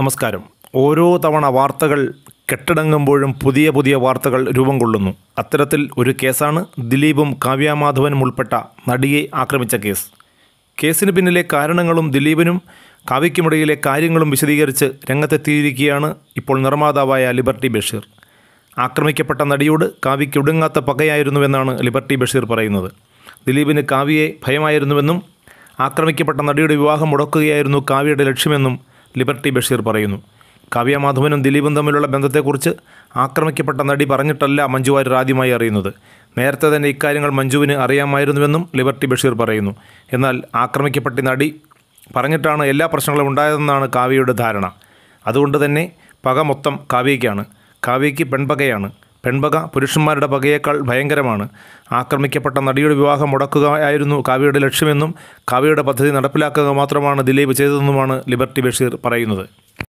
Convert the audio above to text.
നമസ്കാരം ഓരോ തവണ വാർത്തകൾ കെട്ടടങ്ങുമ്പോഴും പുതിയ പുതിയ വാർത്തകൾ രൂപം കൊള്ളുന്നു അത്തരത്തിൽ ഒരു കേസാണ് ദിലീപും കാവ്യാമാധവനും ഉൾപ്പെട്ട നടിയെ ആക്രമിച്ച കേസ് കേസിന് പിന്നിലെ കാരണങ്ങളും ദിലീപിനും കാവ്യയ്ക്കുമിടയിലെ കാര്യങ്ങളും വിശദീകരിച്ച് രംഗത്തെത്തിയിരിക്കുകയാണ് ഇപ്പോൾ നിർമ്മാതാവായ ലിബർട്ടി ബഷീർ ആക്രമിക്കപ്പെട്ട നടിയോട് കാവ്യയ്ക്ക് ഒടുങ്ങാത്ത പകയായിരുന്നുവെന്നാണ് ലിബർട്ടി ബഷീർ പറയുന്നത് ദിലീപിന് കാവ്യയെ ഭയമായിരുന്നുവെന്നും ആക്രമിക്കപ്പെട്ട നടിയുടെ വിവാഹം മുടക്കുകയായിരുന്നു കാവ്യയുടെ ലക്ഷ്യമെന്നും ലിബർട്ടി ബഷീർ പറയുന്നു കാവ്യ മാധവനും ദിലീപും തമ്മിലുള്ള ബന്ധത്തെക്കുറിച്ച് ആക്രമിക്കപ്പെട്ട നടി പറഞ്ഞിട്ടല്ല മഞ്ജു വാര്യർ ആദ്യമായി അറിയുന്നത് നേരത്തെ തന്നെ ഇക്കാര്യങ്ങൾ മഞ്ജുവിന് അറിയാമായിരുന്നുവെന്നും ലിബർട്ടി ബഷീർ പറയുന്നു എന്നാൽ ആക്രമിക്കപ്പെട്ട നടി പറഞ്ഞിട്ടാണ് എല്ലാ പ്രശ്നങ്ങളും ഉണ്ടായതെന്നാണ് കാവ്യയുടെ ധാരണ അതുകൊണ്ട് തന്നെ പക മൊത്തം കാവ്യയ്ക്കാണ് കാവ്യയ്ക്ക് പെൺപകയാണ് പെൺപക പുരുഷന്മാരുടെ പകയേക്കാൾ ഭയങ്കരമാണ് ആക്രമിക്കപ്പെട്ട നടിയുടെ വിവാഹം മുടക്കുക ആയിരുന്നു കാവ്യയുടെ ലക്ഷ്യമെന്നും കാവ്യയുടെ പദ്ധതി നടപ്പിലാക്കുക മാത്രമാണ് ദിലീപ് ചെയ്തതെന്നുമാണ് ലിബർട്ടി ബഷീർ പറയുന്നത്